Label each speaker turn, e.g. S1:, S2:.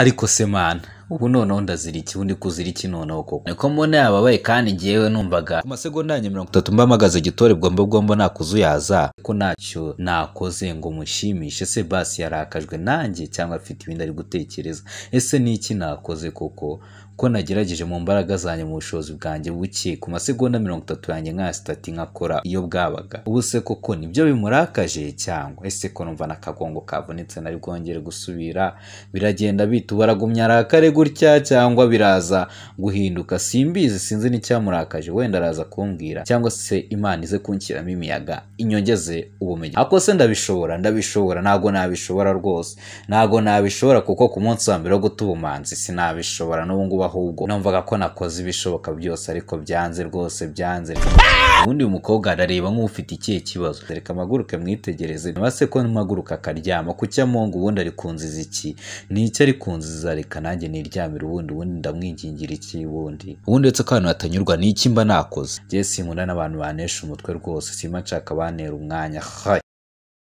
S1: ariko se mana ubu noneho ndazira iki ubundi kuzira iki noneho koko niko mbona yababaye kandi ngewe numvaga ku masegonda ya mirongo itatu mba mpagaze gitorerwa mbabwo mba nakuzuyaza ko ntacyo nakoze ngo mushimishe se basi yarakajwe nanjye cyangwa afite ibindi ari gutekereza ese ni iki nakoze koko uko nagerageje mu mbaraga zanjye mu bushobozi bwanjye buke ku masegonda mirongo itatu yanjye nka sitati nkakora iyo bwabaga ubu se koko nibyo bimurakaje cyangwa ese ko numva n'akagongo kavunitse nari bwongere gusubira biragenda bitubara gumya arakare gutya cyangwa biraza guhinduka simbizi sinzi n'icyamurakaje wenda araza kumbwira cyangwa se imana ize kunshyiramo imiyaga inyongeze ubumenyi ako se ndabishobora ndabishobora ntabwo nabishobora rwose ntabwo nabishobora kuko ku munsi wa mbere wo guta ubumanzi sinabishobora n'ubu ngubu ahubwo numvaga ko nakoze ibishoboka byose ariko byanze rwose byanze ubundi uyu mukobwa arareba nk'ufite ikihe kibazo reka amaguruke mwitegereze se ko mpaguruka akaryama kuki amungu ubundi ari kunziza iki ni icyo ari kunziza reka nanjye niryamire ubundi ubundi ndamwingingira iki ubundi ubundi uretse ko abantu batanyurwa ni iki mba nakoze jye sinkunda n'abantu banesha umutwe rwose simba nshaka banera umwanya